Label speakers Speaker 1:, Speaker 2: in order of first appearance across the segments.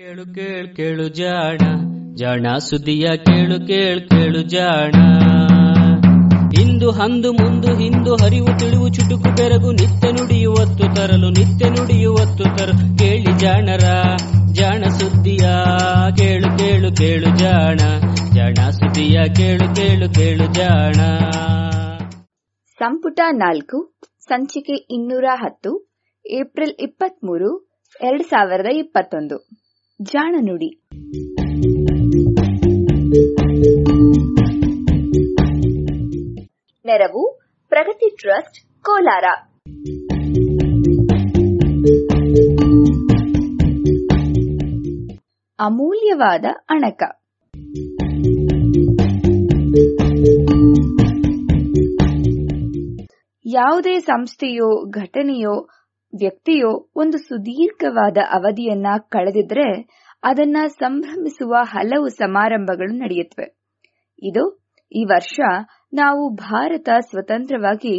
Speaker 1: ಕೇಳು ಕೇಳು ಕೇಳು ಜಾಣ ಜಾಣ ಸುದಿಯ ಕೇಳು ಕೇಳು ಕೇಳು ಜಾಣ ಇಂದು ಹಂದು ಮುಂದು ಹಿಂದು ಹರಿವು ತಿಳಿವು ಚುಟುಕು ಬೆರಗು ನಿತ್ಯ ನುಡಿಯುವತ್ತು ತರಲು ನಿತ್ಯ ನುಡಿಯುವತ್ತು ತರಲು ಕೇಳಿ ಜಾಣರ ಜಾಣ ಸುದ್ದಿಯ ಕೇಳು ಕೇಳು ಕೇಳು ಜಾಣ ಜಾಣ ಸುದಿಯ ಕೇಳು ಕೇಳು ಕೇಳು ಜಾಣ ಸಂಪುಟ ನಾಲ್ಕು ಸಂಚಿಕೆ ಇನ್ನೂರ ಹತ್ತು ಏಪ್ರಿಲ್ ಇಪ್ಪತ್ಮೂರು ಎರಡ್ ಸಾವಿರದ ಇಪ್ಪತ್ತೊಂದು ಜಾಣನುಡಿ ನೆರವು ಪ್ರಗತಿ ಟ್ರಸ್ಟ್ ಕೋಲಾರ ಅಮೂಲ್ಯವಾದ ಅಣಕ ಯಾವುದೇ ಸಂಸ್ಥೆಯೋ ಘಟನೆಯೋ ವ್ಯಕ್ತಿಯು ಒಂದು ಸುದೀರ್ಘವಾದ ಅವಧಿಯನ್ನ ಕಳೆದಿದ್ರೆ ಅದನ್ನ ಸಂಭ್ರಮಿಸುವ ಹಲವು ಸಮಾರಂಭಗಳು ನಡೆಯುತ್ತವೆ ಇದು ಈ ವರ್ಷ ನಾವು ಭಾರತ ಸ್ವತಂತ್ರವಾಗಿ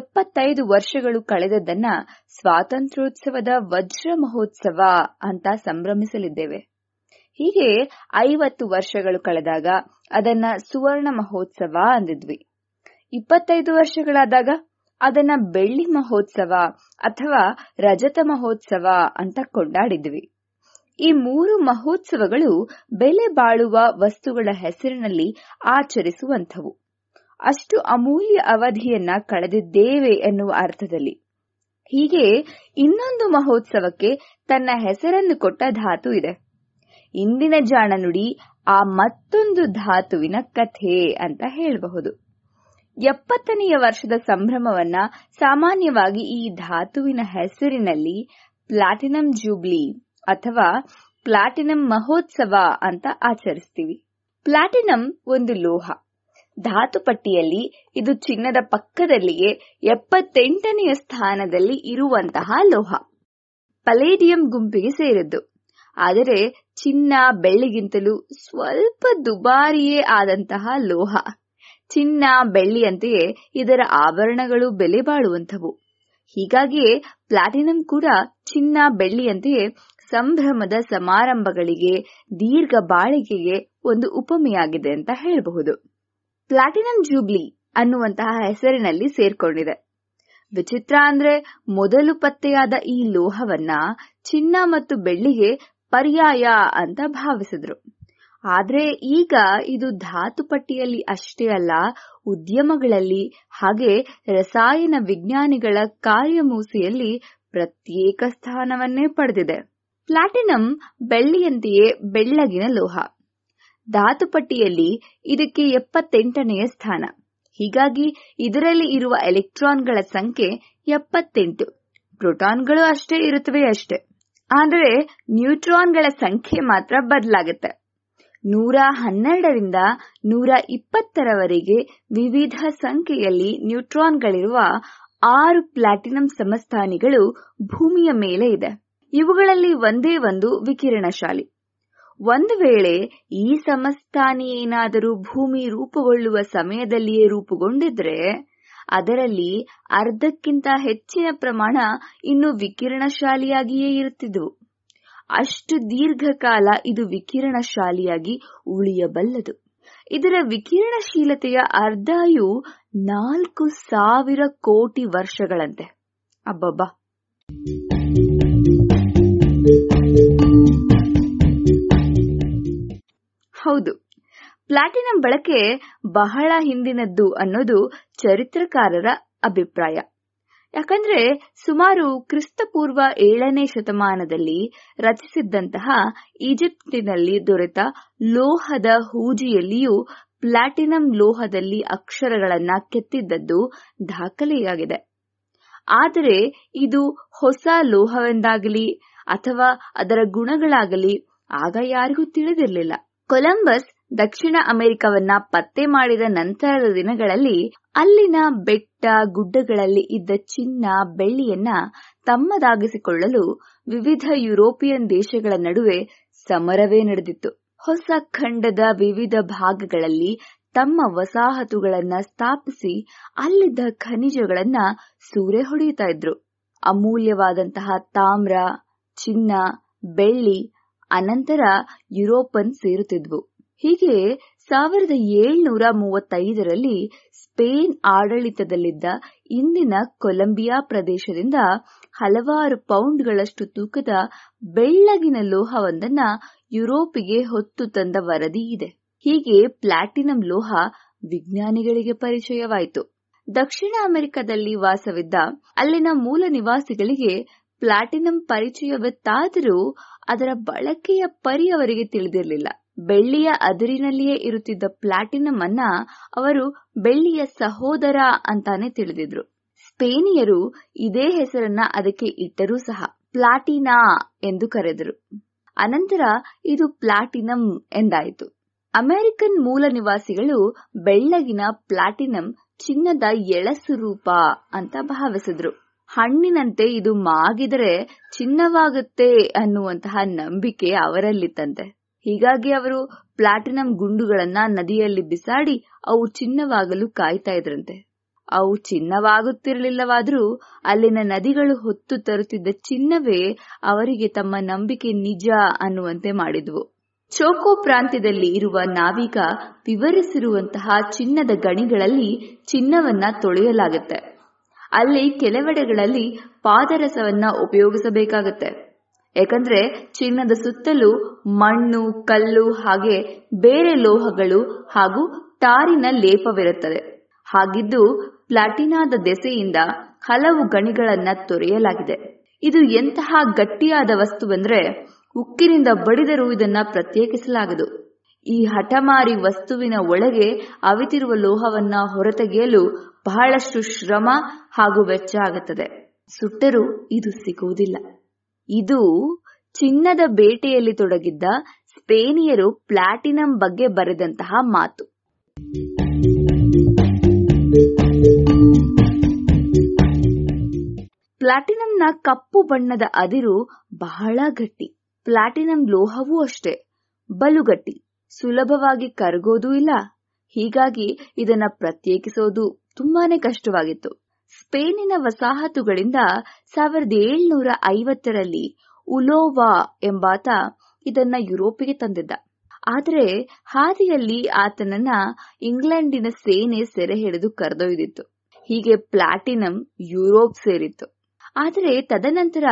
Speaker 1: ಎಪ್ಪತ್ತೈದು ವರ್ಷಗಳು ಕಳೆದದ್ದನ್ನ ಸ್ವಾತಂತ್ರ್ಯೋತ್ಸವದ ವಜ್ರ ಮಹೋತ್ಸವ ಅಂತ ಸಂಭ್ರಮಿಸಲಿದ್ದೇವೆ ಹೀಗೆ ಐವತ್ತು ವರ್ಷಗಳು ಕಳೆದಾಗ ಅದನ್ನ ಸುವರ್ಣ ಮಹೋತ್ಸವ ಅಂದಿದ್ವಿ ಇಪ್ಪತ್ತೈದು ವರ್ಷಗಳಾದಾಗ ಅದನ್ನ ಬೆಳ್ಳಿ ಮಹೋತ್ಸವ ಅಥವಾ ರಜತ ಮಹೋತ್ಸವ ಅಂತ ಕೊಂಡಾಡಿದ್ವಿ ಈ ಮೂರು ಮಹೋತ್ಸವಗಳು ಬೆಲೆ ಬಾಳುವ ವಸ್ತುಗಳ ಹೆಸರಿನಲ್ಲಿ ಆಚರಿಸುವಂಥವು ಅಷ್ಟು ಅಮೂಲ್ಯ ಅವಧಿಯನ್ನ ಕಳೆದಿದ್ದೇವೆ ಎನ್ನುವ ಅರ್ಥದಲ್ಲಿ ಹೀಗೆ ಇನ್ನೊಂದು ಮಹೋತ್ಸವಕ್ಕೆ ತನ್ನ ಹೆಸರನ್ನು ಕೊಟ್ಟ ಧಾತು ಇದೆ ಇಂದಿನ ಜಾಣ ನುಡಿ ಆ ಮತ್ತೊಂದು ಧಾತುವಿನ ಕಥೆ ಅಂತ ಹೇಳಬಹುದು ಎಪ್ಪತ್ತನೆಯ ವರ್ಷದ ಸಂಭ್ರಮವನ್ನ ಸಾಮಾನ್ಯವಾಗಿ ಈ ಧಾತುವಿನ ಹೆಸರಿನಲ್ಲಿ ಪ್ಲಾಟಿನಂ ಜೂಬ್ಲಿ ಅಥವಾ ಪ್ಲಾಟಿನಂ ಮಹೋತ್ಸವ ಅಂತ ಆಚರಿಸ್ತೀವಿ ಪ್ಲಾಟಿನಂ ಒಂದು ಲೋಹ ಧಾತು ಪಟ್ಟಿಯಲ್ಲಿ ಇದು ಚಿನ್ನದ ಪಕ್ಕದಲ್ಲಿಯೇ ಎಪ್ಪತ್ತೆಂಟನೆಯ ಸ್ಥಾನದಲ್ಲಿ ಇರುವಂತಹ ಲೋಹ ಪಲೇಡಿಯಂ ಗುಂಪಿಗೆ ಸೇರಿದ್ದು ಆದರೆ ಚಿನ್ನ ಬೆಳ್ಳಿಗಿಂತಲೂ ಸ್ವಲ್ಪ ದುಬಾರಿಯೇ ಆದಂತಹ ಲೋಹ ಚಿನ್ನ ಬೆಳ್ಳಿಯಂತೆಯೇ ಇದರ ಆಭರಣಗಳು ಬೆಲೆ ಬಾಳುವಂಥವು ಹೀಗಾಗಿಯೇ ಪ್ಲಾಟಿನಂ ಕೂಡ ಚಿನ್ನ ಬೆಳ್ಳಿಯಂತೆಯೇ ಸಂಭ್ರಮದ ಸಮಾರಂಭಗಳಿಗೆ ದೀರ್ಘ ಬಾಳಿಕೆಗೆ ಒಂದು ಉಪಮೆಯಾಗಿದೆ ಅಂತ ಹೇಳಬಹುದು ಪ್ಲಾಟಿನಂ ಜೂಬ್ಲಿ ಅನ್ನುವಂತಹ ಹೆಸರಿನಲ್ಲಿ ಸೇರ್ಕೊಂಡಿದೆ ವಿಚಿತ್ರ ಅಂದ್ರೆ ಮೊದಲು ಪತ್ತೆಯಾದ ಈ ಲೋಹವನ್ನ ಚಿನ್ನ ಮತ್ತು ಬೆಳ್ಳಿಗೆ ಪರ್ಯಾಯ ಅಂತ ಭಾವಿಸಿದ್ರು ಆದ್ರೆ ಈಗ ಇದು ಧಾತುಪಟ್ಟಿಯಲ್ಲಿ ಅಷ್ಟೇ ಅಲ್ಲ ಉದ್ಯಮಗಳಲ್ಲಿ ಹಾಗೆ ರಸಾಯನ ವಿಜ್ಞಾನಿಗಳ ಕಾರ್ಯಮೂಸೆಯಲ್ಲಿ ಪ್ರತ್ಯೇಕ ಸ್ಥಾನವನ್ನೇ ಪಡೆದಿದೆ ಪ್ಲಾಟಿನಂ ಬೆಳ್ಳಿಯಂತೆಯೇ ಬೆಳ್ಳಗಿನ ಲೋಹ ಧಾತುಪಟ್ಟಿಯಲ್ಲಿ ಇದಕ್ಕೆ ಎಪ್ಪತ್ತೆಂಟನೆಯ ಸ್ಥಾನ ಹೀಗಾಗಿ ಇದರಲ್ಲಿ ಇರುವ ಎಲೆಕ್ಟ್ರಾನ್ಗಳ ಸಂಖ್ಯೆ ಎಪ್ಪತ್ತೆಂಟು ಪ್ರೋಟಾನ್ಗಳು ಅಷ್ಟೇ ಇರುತ್ತವೆ ಅಷ್ಟೇ ಆದರೆ ನ್ಯೂಟ್ರಾನ್ಗಳ ಸಂಖ್ಯೆ ಮಾತ್ರ ಬದಲಾಗುತ್ತೆ ನೂರ ಹನ್ನೆರಡರಿಂದ ನೂರ ಇಪ್ಪತ್ತರವರೆಗೆ ವಿವಿಧ ಸಂಖ್ಯೆಯಲ್ಲಿ ನ್ಯೂಟ್ರಾನ್ಗಳಿರುವ ಆರು ಪ್ಲಾಟಿನಂ ಸಮಸ್ಥಾನಿಗಳು ಭೂಮಿಯ ಮೇಲೆ ಇದೆ ಇವುಗಳಲ್ಲಿ ಒಂದೇ ಒಂದು ವಿಕಿರಣಶಾಲಿ ಒಂದು ವೇಳೆ ಈ ಸಮಸ್ಥಾನಿ ಏನಾದರೂ ಭೂಮಿ ರೂಪುಗೊಳ್ಳುವ ಸಮಯದಲ್ಲಿಯೇ ರೂಪುಗೊಂಡಿದ್ರೆ ಅದರಲ್ಲಿ ಅರ್ಧಕ್ಕಿಂತ ಹೆಚ್ಚಿನ ಪ್ರಮಾಣ ಇನ್ನೂ ವಿಕಿರಣಶಾಲಿಯಾಗಿಯೇ ಇರುತ್ತಿದ್ದವು ಅಷ್ಟು ದೀರ್ಘಕಾಲ ಇದು ವಿಕಿರಣಶಾಲಿಯಾಗಿ ಉಳಿಯಬಲ್ಲದು ಇದರ ವಿಕಿರಣಶೀಲತೆಯ ಅರ್ಧಾಯು ನಾಲ್ಕು ಸಾವಿರ ಕೋಟಿ ವರ್ಷಗಳಂತೆ ಅಬ್ಬಬ್ಬಾ ಹೌದು ಪ್ಲಾಟಿನಂ ಬಳಕೆ ಬಹಳ ಹಿಂದಿನದ್ದು ಅನ್ನೋದು ಚರಿತ್ರಕಾರರ ಅಭಿಪ್ರಾಯ ಯಾಕಂದ್ರೆ ಸುಮಾರು ಕ್ರಿಸ್ತ ಪೂರ್ವ ಏಳನೇ ಶತಮಾನದಲ್ಲಿ ರಚಿಸಿದ್ದಂತಹ ಈಜಿಪ್ಟಿನಲ್ಲಿ ದೊರೆತ ಲೋಹದ ಹೂಜಿಯಲ್ಲಿಯೂ ಪ್ಲಾಟಿನಂ ಲೋಹದಲ್ಲಿ ಅಕ್ಷರಗಳನ್ನ ಕೆತ್ತಿದ್ದದ್ದು ದಾಖಲೆಯಾಗಿದೆ ಆದರೆ ಇದು ಹೊಸ ಲೋಹವೆಂದಾಗಲಿ ಅಥವಾ ಅದರ ಗುಣಗಳಾಗಲಿ ಆಗ ಯಾರಿಗೂ ತಿಳಿದಿರಲಿಲ್ಲ ಕೊಲಂಬಸ್ ದಕ್ಷಿಣ ಅಮೆರಿಕವನ್ನ ಪತ್ತೆ ಮಾಡಿದ ನಂತರದ ದಿನಗಳಲ್ಲಿ ಅಲ್ಲಿನ ಬೆಟ್ಟ ಗುಡ್ಡಗಳಲ್ಲಿ ಇದ್ದ ಚಿನ್ನ ಬೆಳ್ಳಿಯನ್ನ ತಮ್ಮದಾಗಿಸಿಕೊಳ್ಳಲು ವಿವಿಧ ಯುರೋಪಿಯನ್ ದೇಶಗಳ ನಡುವೆ ಸಮರವೇ ನಡೆದಿತ್ತು ಹೊಸ ಖಂಡದ ವಿವಿಧ ಭಾಗಗಳಲ್ಲಿ ತಮ್ಮ ವಸಾಹತುಗಳನ್ನ ಸ್ಥಾಪಿಸಿ ಅಲ್ಲಿದ್ದ ಖನಿಜಗಳನ್ನ ಸೂರೆ ಹೊಡೆಯುತ್ತಾ ಇದ್ರು ಅಮೂಲ್ಯವಾದಂತಹ ತಾಮ್ರ ಚಿನ್ನ ಬೆಳ್ಳಿ ಅನಂತರ ಯುರೋಪನ್ ಸೇರುತ್ತಿದ್ವು ಹೀಗೆ ಸಾವಿರದ ಏಳ್ನೂರ ಮೂವತ್ತೈದರಲ್ಲಿ ಸ್ಪೇನ್ ಆಡಳಿತದಲ್ಲಿದ್ದ ಇಂದಿನ ಕೊಲಂಬಿಯಾ ಪ್ರದೇಶದಿಂದ ಹಲವಾರು ಪೌಂಡ್ಗಳಷ್ಟು ತೂಕದ ಬೆಳ್ಳಗಿನ ಲೋಹವೊಂದನ್ನ ಯುರೋಪಿಗೆ ಹೊತ್ತು ತಂದ ವರದಿ ಇದೆ ಹೀಗೆ ಪ್ಲಾಟಿನಂ ಲೋಹ ವಿಜ್ಞಾನಿಗಳಿಗೆ ಪರಿಚಯವಾಯಿತು ದಕ್ಷಿಣ ಅಮೆರಿಕದಲ್ಲಿ ವಾಸವಿದ್ದ ಅಲ್ಲಿನ ಮೂಲ ನಿವಾಸಿಗಳಿಗೆ ಪ್ಲಾಟಿನಂ ಪರಿಚಯವತ್ತಾದರೂ ಅದರ ಬಳಕೆಯ ಪರಿ ಅವರಿಗೆ ತಿಳಿದಿರಲಿಲ್ಲ ಬೆಳ್ಳಿಯ ಅದಿರಿನಲ್ಲಿಯೇ ಇರುತ್ತಿದ್ದ ಪ್ಲಾಟಿನಂ ಅನ್ನ ಅವರು ಬೆಳ್ಳಿಯ ಸಹೋದರ ಅಂತಾನೆ ತಿಳಿದಿದ್ರು ಸ್ಪೇನಿಯರು ಇದೇ ಹೆಸರನ್ನ ಅದಕ್ಕೆ ಇಟ್ಟರೂ ಸಹ ಪ್ಲಾಟಿನಾ ಎಂದು ಕರೆದರು ಅನಂತರ ಇದು ಪ್ಲಾಟಿನಂ ಎಂದಾಯಿತು ಅಮೆರಿಕನ್ ಮೂಲ ನಿವಾಸಿಗಳು ಬೆಳ್ಳಗಿನ ಪ್ಲಾಟಿನಂ ಚಿನ್ನದ ಎಳಸು ರೂಪ ಅಂತ ಭಾವಿಸಿದ್ರು ಹಣ್ಣಿನಂತೆ ಇದು ಮಾಗಿದರೆ ಚಿನ್ನವಾಗುತ್ತೆ ಅನ್ನುವಂತಹ ನಂಬಿಕೆ ಅವರಲ್ಲಿತ್ತಂತೆ ಹೀಗಾಗಿ ಅವರು ಪ್ಲಾಟಿನಂ ಗುಂಡುಗಳನ್ನ ನದಿಯಲ್ಲಿ ಬಿಸಾಡಿ ಅವು ಚಿನ್ನವಾಗಲು ಕಾಯ್ತಾ ಇದ್ರಂತೆ ಅವು ಚಿನ್ನವಾಗುತ್ತಿರಲಿಲ್ಲವಾದರೂ ಅಲ್ಲಿನ ನದಿಗಳು ಹೊತ್ತು ತರುತ್ತಿದ್ದ ಚಿನ್ನವೇ ಅವರಿಗೆ ತಮ್ಮ ನಂಬಿಕೆ ನಿಜ ಅನ್ನುವಂತೆ ಮಾಡಿದ್ವು ಚೋಕೋ ಪ್ರಾಂತ್ಯದಲ್ಲಿ ಇರುವ ನಾವಿಕ ವಿವರಿಸಿರುವಂತಹ ಚಿನ್ನದ ಗಣಿಗಳಲ್ಲಿ ಚಿನ್ನವನ್ನ ತೊಳೆಯಲಾಗುತ್ತೆ ಅಲ್ಲಿ ಕೆಲವೆಡೆಗಳಲ್ಲಿ ಪಾದರಸವನ್ನ ಉಪಯೋಗಿಸಬೇಕಾಗತ್ತೆ ಯಾಕಂದ್ರೆ ಚಿನ್ನದ ಸುತ್ತಲೂ ಮಣ್ಣು ಕಲ್ಲು ಹಾಗೆ ಬೇರೆ ಲೋಹಗಳು ಹಾಗೂ ತಾರಿನ ಲೇಪವಿರುತ್ತದೆ ಹಾಗಿದ್ದು ಪ್ಲಾಟಿನಾದ ದೆಸೆಯಿಂದ ಹಲವು ಗಣಿಗಳನ್ನ ತೊರೆಯಲಾಗಿದೆ ಇದು ಎಂತಹ ಗಟ್ಟಿಯಾದ ವಸ್ತು ವಸ್ತುವೆಂದ್ರೆ ಉಕ್ಕಿನಿಂದ ಬಡಿದರೂ ಇದನ್ನ ಪ್ರತ್ಯೇಕಿಸಲಾಗದು ಈ ಹಠಮಾರಿ ವಸ್ತುವಿನ ಒಳಗೆ ಅವಿತಿರುವ ಲೋಹವನ್ನ ಹೊರತೆಗೆಯಲು ಬಹಳಷ್ಟು ಶ್ರಮ ಹಾಗೂ ವೆಚ್ಚ ಆಗುತ್ತದೆ ಸುಟ್ಟರೂ ಇದು ಸಿಗುವುದಿಲ್ಲ ಇದು ಚಿನ್ನದ ಬೇಟೆಯಲ್ಲಿ ತೊಡಗಿದ್ದ ಸ್ಪೇನಿಯರು ಪ್ಲಾಟಿನಂ ಬಗ್ಗೆ ಬರೆದಂತಹ ಮಾತು ಪ್ಲಾಟಿನಂನ ಕಪ್ಪು ಬಣ್ಣದ ಅದಿರು ಬಹಳ ಗಟ್ಟಿ ಪ್ಲಾಟಿನಂ ಲೋಹವೂ ಅಷ್ಟೇ ಬಲುಗಟ್ಟಿ ಸುಲಭವಾಗಿ ಕರಗೋದೂ ಇಲ್ಲ ಹೀಗಾಗಿ ಇದನ್ನ ಪ್ರತ್ಯೇಕಿಸೋದು ತುಂಬಾನೇ ಕಷ್ಟವಾಗಿತ್ತು ಸ್ಪೇನಿನ ವಸಾಹತುಗಳಿಂದ ಸಾವಿರದ ಏಳ್ನೂರ ಐವತ್ತರಲ್ಲಿ ಉಲೋವಾ ಎಂಬಾತ ಇದನ್ನ ಯುರೋಪಿಗೆ ತಂದಿದ್ದ ಆದರೆ ಹಾದಿಯಲ್ಲಿ ಆತನನ್ನ ಇಂಗ್ಲೆಂಡಿನ ಸೇನೆ ಸೆರೆ ಹಿಡಿದು ಕರೆದೊಯ್ದಿತ್ತು ಹೀಗೆ ಪ್ಲಾಟಿನಂ ಯುರೋಪ್ ಸೇರಿತ್ತು ಆದರೆ ತದನಂತರ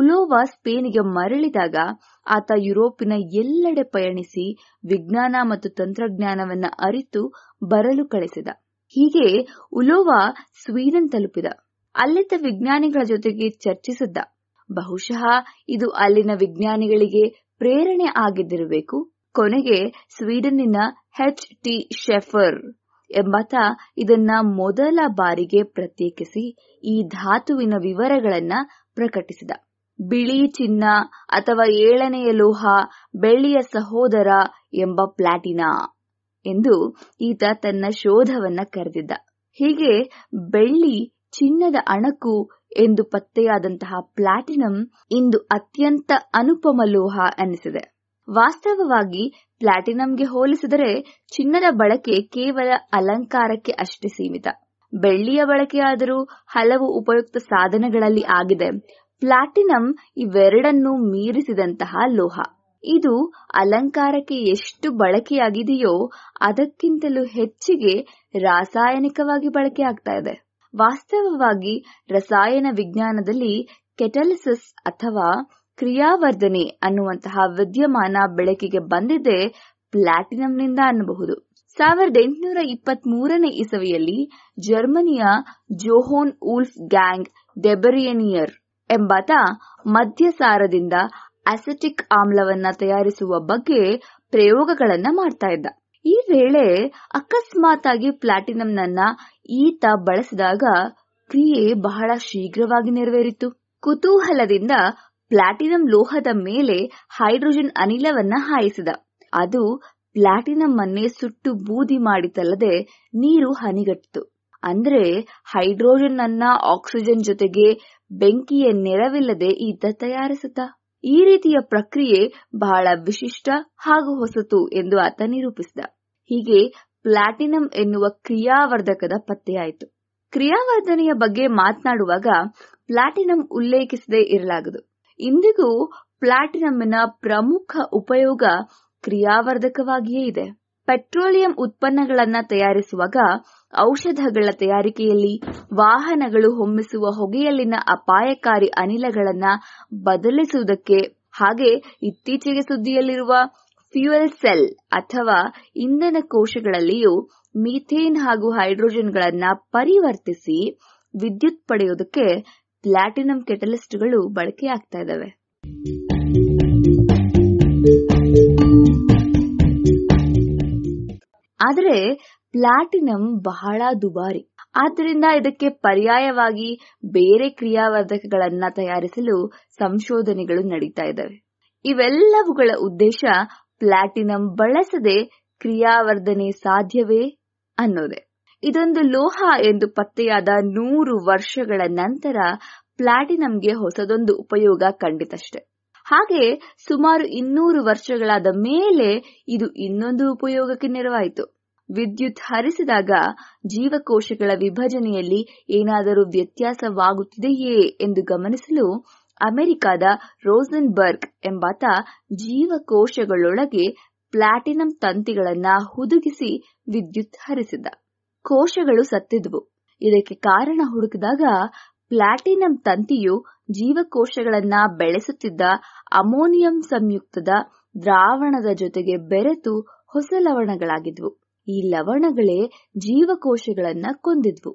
Speaker 1: ಉಲೋವಾ ಸ್ಪೇನಿಗೆ ಮರಳಿದಾಗ ಆತ ಯುರೋಪಿನ ಎಲ್ಲೆಡೆ ಪಯಣಿಸಿ ವಿಜ್ಞಾನ ಮತ್ತು ತಂತ್ರಜ್ಞಾನವನ್ನ ಅರಿತು ಬರಲು ಕಳಿಸಿದ ಹೀಗೆ ಉಲೋವಾ ಸ್ವೀಡನ್ ತಲುಪಿದ ಅಲ್ಲಿದ್ದ ವಿಜ್ಞಾನಿಗಳ ಜೊತೆಗೆ ಚರ್ಚಿಸಿದ್ದ ಬಹುಶಃ ಇದು ಅಲ್ಲಿನ ವಿಜ್ಞಾನಿಗಳಿಗೆ ಪ್ರೇರಣೆ ಆಗಿದ್ದಿರಬೇಕು ಕೊನೆಗೆ ಸ್ವೀಡನ್ನಿನ ಹೆಚ್ ಟಿ ಶೆಫರ್ ಎಂಬಾತ ಇದನ್ನ ಮೊದಲ ಬಾರಿಗೆ ಪ್ರತ್ಯೇಕಿಸಿ ಈ ಧಾತುವಿನ ವಿವರಗಳನ್ನ ಪ್ರಕಟಿಸಿದ ಬಿಳಿ ಚಿನ್ನ ಅಥವಾ ಏಳನೆಯ ಲೋಹ ಬೆಳ್ಳಿಯ ಸಹೋದರ ಎಂಬ ಪ್ಲಾಟಿನಾ ಎಂದು ಈತ ತನ್ನ ಶೋಧವನ್ನ ಕರೆದಿದ್ದ ಹೀಗೆ ಬೆಳ್ಳಿ ಚಿನ್ನದ ಅಣಕು ಎಂದು ಪತ್ತೆಯಾದಂತಹ ಪ್ಲಾಟಿನಂ ಇಂದು ಅತ್ಯಂತ ಅನುಪಮ ಲೋಹ ಅನಿಸಿದೆ ವಾಸ್ತವವಾಗಿ ಪ್ಲಾಟಿನಂಗೆ ಹೋಲಿಸಿದರೆ ಚಿನ್ನದ ಬಳಕೆ ಕೇವಲ ಅಲಂಕಾರಕ್ಕೆ ಅಷ್ಟೇ ಸೀಮಿತ ಬೆಳ್ಳಿಯ ಬಳಕೆಯಾದರೂ ಹಲವು ಉಪಯುಕ್ತ ಸಾಧನಗಳಲ್ಲಿ ಆಗಿದೆ ಪ್ಲಾಟಿನಂ ಇವೆರಡನ್ನೂ ಮೀರಿಸಿದಂತಹ ಲೋಹ ಇದು ಅಲಂಕಾರಕ್ಕೆ ಎಷ್ಟು ಬಳಕೆಯಾಗಿದೆಯೋ ಅದಕ್ಕಿಂತಲೂ ಹೆಚ್ಚಿಗೆ ರಾಸಾಯನಿಕವಾಗಿ ಆಗ್ತಾ ಇದೆ ವಾಸ್ತವವಾಗಿ ರಸಾಯನ ವಿಜ್ಞಾನದಲ್ಲಿ ಕೆಟಲಿಸಿಸ್ ಅಥವಾ ಕ್ರಿಯಾವರ್ಧನೆ ಅನ್ನುವಂತಹ ವಿದ್ಯಮಾನ ಬೆಳಕಿಗೆ ಬಂದಿದೆ ಪ್ಲಾಟಿನಂನಿಂದ ಅನ್ನಬಹುದು ಸಾವಿರದ ಎಂಟುನೂರ ಇಪ್ಪತ್ತ್ ಮೂರನೇ ಇಸವಿಯಲ್ಲಿ ಜರ್ಮನಿಯ ಜೋಹೋನ್ ಉಲ್ಫ್ ಗ್ಯಾಂಗ್ ಡೆಬರಿಯನಿಯರ್ ಎಂಬಾತ ಮದ್ಯಸಾರದಿಂದ ಅಸೆಟಿಕ್ ಆಮ್ಲವನ್ನ ತಯಾರಿಸುವ ಬಗ್ಗೆ ಪ್ರಯೋಗಗಳನ್ನ ಮಾಡ್ತಾ ಇದ್ದ ಈ ವೇಳೆ ಅಕಸ್ಮಾತ್ ಆಗಿ ಪ್ಲಾಟಿನಂನ ಈತ ಬಳಸಿದಾಗ ಕ್ರಿಯೆ ಬಹಳ ಶೀಘ್ರವಾಗಿ ನೆರವೇರಿತು ಕುತೂಹಲದಿಂದ ಪ್ಲಾಟಿನಂ ಲೋಹದ ಮೇಲೆ ಹೈಡ್ರೋಜನ್ ಅನಿಲವನ್ನ ಹಾಯಿಸಿದ ಅದು ಪ್ಲಾಟಿನಂ ಅನ್ನೇ ಸುಟ್ಟು ಬೂದಿ ಮಾಡಿತಲ್ಲದೆ ನೀರು ಹನಿಗಟ್ಟಿತು ಅಂದ್ರೆ ಹೈಡ್ರೋಜನ್ ಅನ್ನ ಆಕ್ಸಿಜನ್ ಜೊತೆಗೆ ಬೆಂಕಿಯ ನೆರವಿಲ್ಲದೆ ಈತ ತಯಾರಿಸುತ್ತಾ ಈ ರೀತಿಯ ಪ್ರಕ್ರಿಯೆ ಬಹಳ ವಿಶಿಷ್ಟ ಹಾಗೂ ಹೊಸತು ಎಂದು ಆತ ನಿರೂಪಿಸಿದ ಹೀಗೆ ಪ್ಲಾಟಿನಂ ಎನ್ನುವ ಕ್ರಿಯಾವರ್ಧಕದ ಪತ್ತೆಯಾಯಿತು ಕ್ರಿಯಾವರ್ಧನೆಯ ಬಗ್ಗೆ ಮಾತನಾಡುವಾಗ ಪ್ಲಾಟಿನಂ ಉಲ್ಲೇಖಿಸದೇ ಇರಲಾಗದು ಇಂದಿಗೂ ಪ್ಲಾಟಿನಂನ ಪ್ರಮುಖ ಉಪಯೋಗ ಕ್ರಿಯಾವರ್ಧಕವಾಗಿಯೇ ಇದೆ ಪೆಟ್ರೋಲಿಯಂ ಉತ್ಪನ್ನಗಳನ್ನು ತಯಾರಿಸುವಾಗ ಔಷಧಗಳ ತಯಾರಿಕೆಯಲ್ಲಿ ವಾಹನಗಳು ಹೊಮ್ಮಿಸುವ ಹೊಗೆಯಲ್ಲಿನ ಅಪಾಯಕಾರಿ ಅನಿಲಗಳನ್ನು ಬದಲಿಸುವುದಕ್ಕೆ ಹಾಗೆ ಇತ್ತೀಚೆಗೆ ಸುದ್ದಿಯಲ್ಲಿರುವ ಫ್ಯೂಯಲ್ ಸೆಲ್ ಅಥವಾ ಇಂಧನ ಕೋಶಗಳಲ್ಲಿಯೂ ಮೀಥೇನ್ ಹಾಗೂ ಹೈಡ್ರೋಜನ್ಗಳನ್ನು ಪರಿವರ್ತಿಸಿ ವಿದ್ಯುತ್ ಪಡೆಯುವುದಕ್ಕೆ ಪ್ಲಾಟಿನಂ ಕೆಟಲಿಸ್ಟ್ಗಳು ಬಳಕೆಯಾಗ್ತಾ ಇದ್ದಾವೆ ಆದರೆ ಪ್ಲಾಟಿನಂ ಬಹಳ ದುಬಾರಿ ಆದ್ದರಿಂದ ಇದಕ್ಕೆ ಪರ್ಯಾಯವಾಗಿ ಬೇರೆ ಕ್ರಿಯಾವರ್ಧಕಗಳನ್ನ ತಯಾರಿಸಲು ಸಂಶೋಧನೆಗಳು ನಡೀತಾ ಇದ್ದಾವೆ ಇವೆಲ್ಲವುಗಳ ಉದ್ದೇಶ ಪ್ಲಾಟಿನಂ ಬಳಸದೆ ಕ್ರಿಯಾವರ್ಧನೆ ಸಾಧ್ಯವೇ ಅನ್ನೋದೇ ಇದೊಂದು ಲೋಹ ಎಂದು ಪತ್ತೆಯಾದ ನೂರು ವರ್ಷಗಳ ನಂತರ ಪ್ಲಾಟಿನಂಗೆ ಹೊಸದೊಂದು ಉಪಯೋಗ ಕಂಡಿತಷ್ಟೆ ಹಾಗೆ ಸುಮಾರು ಇನ್ನೂರು ವರ್ಷಗಳಾದ ಮೇಲೆ ಇದು ಇನ್ನೊಂದು ಉಪಯೋಗಕ್ಕೆ ನೆರವಾಯಿತು ವಿದ್ಯುತ್ ಹರಿಸಿದಾಗ ಜೀವಕೋಶಗಳ ವಿಭಜನೆಯಲ್ಲಿ ಏನಾದರೂ ವ್ಯತ್ಯಾಸವಾಗುತ್ತಿದೆಯೇ ಎಂದು ಗಮನಿಸಲು ಅಮೆರಿಕದ ರೋಸನ್ಬರ್ಗ್ ಎಂಬಾತ ಜೀವಕೋಶಗಳೊಳಗೆ ಪ್ಲಾಟಿನಂ ತಂತಿಗಳನ್ನ ಹುದುಗಿಸಿ ವಿದ್ಯುತ್ ಹರಿಸಿದ ಕೋಶಗಳು ಸತ್ತಿದ್ವು ಇದಕ್ಕೆ ಕಾರಣ ಹುಡುಕಿದಾಗ ಪ್ಲಾಟಿನಂ ತಂತಿಯು ಜೀವಕೋಶಗಳನ್ನ ಬೆಳೆಸುತ್ತಿದ್ದ ಅಮೋನಿಯಂ ಸಂಯುಕ್ತದ ದ್ರಾವಣದ ಜೊತೆಗೆ ಬೆರೆತು ಹೊಸ ಲವಣಗಳಾಗಿದ್ವು ಈ ಲವಣಗಳೇ ಜೀವಕೋಶಗಳನ್ನ ಕೊಂದಿದ್ವು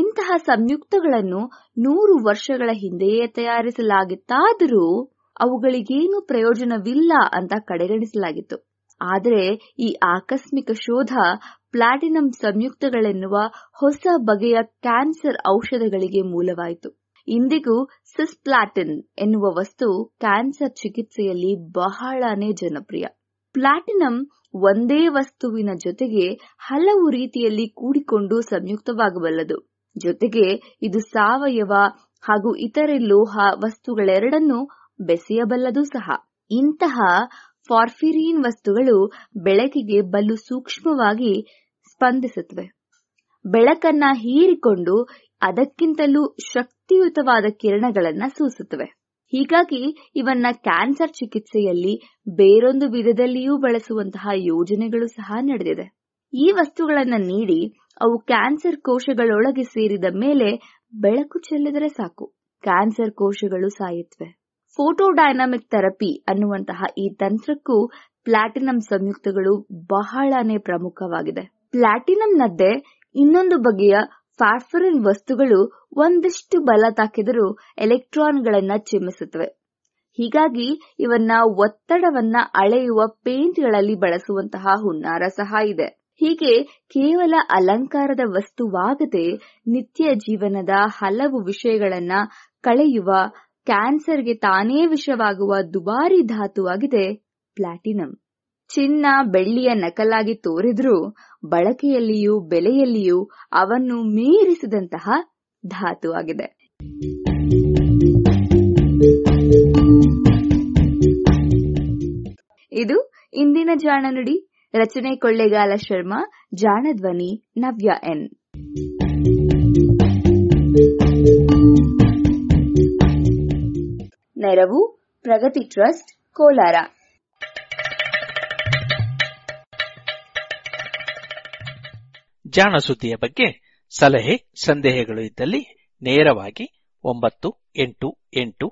Speaker 1: ಇಂತಹ ಸಂಯುಕ್ತಗಳನ್ನು ನೂರು ವರ್ಷಗಳ ಹಿಂದೆಯೇ ತಯಾರಿಸಲಾಗಿತ್ತಾದರೂ ಅವುಗಳಿಗೇನು ಪ್ರಯೋಜನವಿಲ್ಲ ಅಂತ ಕಡೆಗಣಿಸಲಾಗಿತ್ತು ಆದರೆ ಈ ಆಕಸ್ಮಿಕ ಶೋಧ ಪ್ಲಾಟಿನಂ ಸಂಯುಕ್ತಗಳೆನ್ನುವ ಹೊಸ ಬಗೆಯ ಕ್ಯಾನ್ಸರ್ ಔಷಧಗಳಿಗೆ ಮೂಲವಾಯಿತು ಇಂದಿಗೂ ಸಿಸ್ಪ್ಲಾಟಿನ್ ಎನ್ನುವ ವಸ್ತು ಕ್ಯಾನ್ಸರ್ ಚಿಕಿತ್ಸೆಯಲ್ಲಿ ಬಹಳನೇ ಜನಪ್ರಿಯ ಪ್ಲಾಟಿನಂ ಒಂದೇ ವಸ್ತುವಿನ ಜೊತೆಗೆ ಹಲವು ರೀತಿಯಲ್ಲಿ ಕೂಡಿಕೊಂಡು ಸಂಯುಕ್ತವಾಗಬಲ್ಲದು ಜೊತೆಗೆ ಇದು ಸಾವಯವ ಹಾಗೂ ಇತರೆ ಲೋಹ ವಸ್ತುಗಳೆರಡನ್ನೂ ಬೆಸೆಯಬಲ್ಲದು ಸಹ ಇಂತಹ ಫಾರ್ಫಿರಿನ್ ವಸ್ತುಗಳು ಬೆಳಕಿಗೆ ಬಲು ಸೂಕ್ಷ್ಮವಾಗಿ ಸ್ಪಂದಿಸುತ್ತವೆ ಬೆಳಕನ್ನ ಹೀರಿಕೊಂಡು ಅದಕ್ಕಿಂತಲೂ ಶಕ್ತಿಯುತವಾದ ಕಿರಣಗಳನ್ನ ಸೂಸುತ್ತವೆ ಹೀಗಾಗಿ ಇವನ್ನ ಕ್ಯಾನ್ಸರ್ ಚಿಕಿತ್ಸೆಯಲ್ಲಿ ಬೇರೊಂದು ವಿಧದಲ್ಲಿಯೂ ಬಳಸುವಂತಹ ಯೋಜನೆಗಳು ಸಹ ನಡೆದಿದೆ ಈ ವಸ್ತುಗಳನ್ನ ನೀಡಿ ಅವು ಕ್ಯಾನ್ಸರ್ ಕೋಶಗಳೊಳಗೆ ಸೇರಿದ ಮೇಲೆ ಬೆಳಕು ಚೆಲ್ಲಿದರೆ ಸಾಕು ಕ್ಯಾನ್ಸರ್ ಕೋಶಗಳು ಸಾಯುತ್ತವೆ ಡೈನಾಮಿಕ್ ಥೆರಪಿ ಅನ್ನುವಂತಹ ಈ ತಂತ್ರಕ್ಕೂ ಪ್ಲಾಟಿನಂ ಸಂಯುಕ್ತಗಳು ಬಹಳನೇ ಪ್ರಮುಖವಾಗಿದೆ ಪ್ಲಾಟಿನಂನದ್ದೇ ಇನ್ನೊಂದು ಬಗೆಯ ಫಾರ್ಫರಿನ್ ವಸ್ತುಗಳು ಒಂದಿಷ್ಟು ಬಲ ತಾಕಿದರೂ ಎಲೆಕ್ಟ್ರಾನ್ಗಳನ್ನ ಚಿಮ್ಮಿಸುತ್ತವೆ ಹೀಗಾಗಿ ಇವನ್ನ ಒತ್ತಡವನ್ನ ಅಳೆಯುವ ಪೇಂಟ್ಗಳಲ್ಲಿ ಬಳಸುವಂತಹ ಹುನ್ನಾರ ಸಹ ಇದೆ ಹೀಗೆ ಕೇವಲ ಅಲಂಕಾರದ ವಸ್ತುವಾಗದೆ ನಿತ್ಯ ಜೀವನದ ಹಲವು ವಿಷಯಗಳನ್ನ ಕಳೆಯುವ ಕ್ಯಾನ್ಸರ್ಗೆ ತಾನೇ ವಿಷವಾಗುವ ದುಬಾರಿ ಧಾತುವಾಗಿದೆ ಪ್ಲಾಟಿನಂ ಚಿನ್ನ ಬೆಳ್ಳಿಯ ನಕಲಾಗಿ ತೋರಿದ್ರೂ ಬಳಕೆಯಲ್ಲಿಯೂ ಬೆಲೆಯಲ್ಲಿಯೂ ಅವನ್ನು ಮೀರಿಸಿದಂತಹ ಧಾತು ಆಗಿದೆ ಇದು ಇಂದಿನ ಜಾಣ ನುಡಿ ರಚನೆ ಕೊಳ್ಳೆಗಾಲ ಶರ್ಮಾ ಜಾಣ ಧ್ವನಿ ನವ್ಯ ಎನ್ ನೆರವು ಪ್ರಗತಿ ಟ್ರಸ್ಟ್ ಕೋಲಾರ ಉಜ್ಜಾಣ ಸುದ್ದಿಯ ಬಗ್ಗೆ ಸಲಹೆ ಸಂದೇಹಗಳು ಇದ್ದಲ್ಲಿ ನೇರವಾಗಿ ಒಂಬತ್ತು ಎಂಟು ಎಂಟು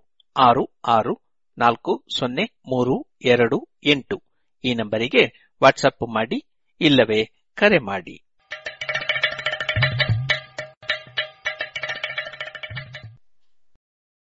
Speaker 1: ಆರು ಆರು ನಾಲ್ಕು ಸೊನ್ನೆ ಮೂರು ಎರಡು ಎಂಟು ಈ ನಂಬರಿಗೆ ವಾಟ್ಸಪ್ ಮಾಡಿ ಇಲ್ಲವೇ ಕರೆ ಮಾಡಿ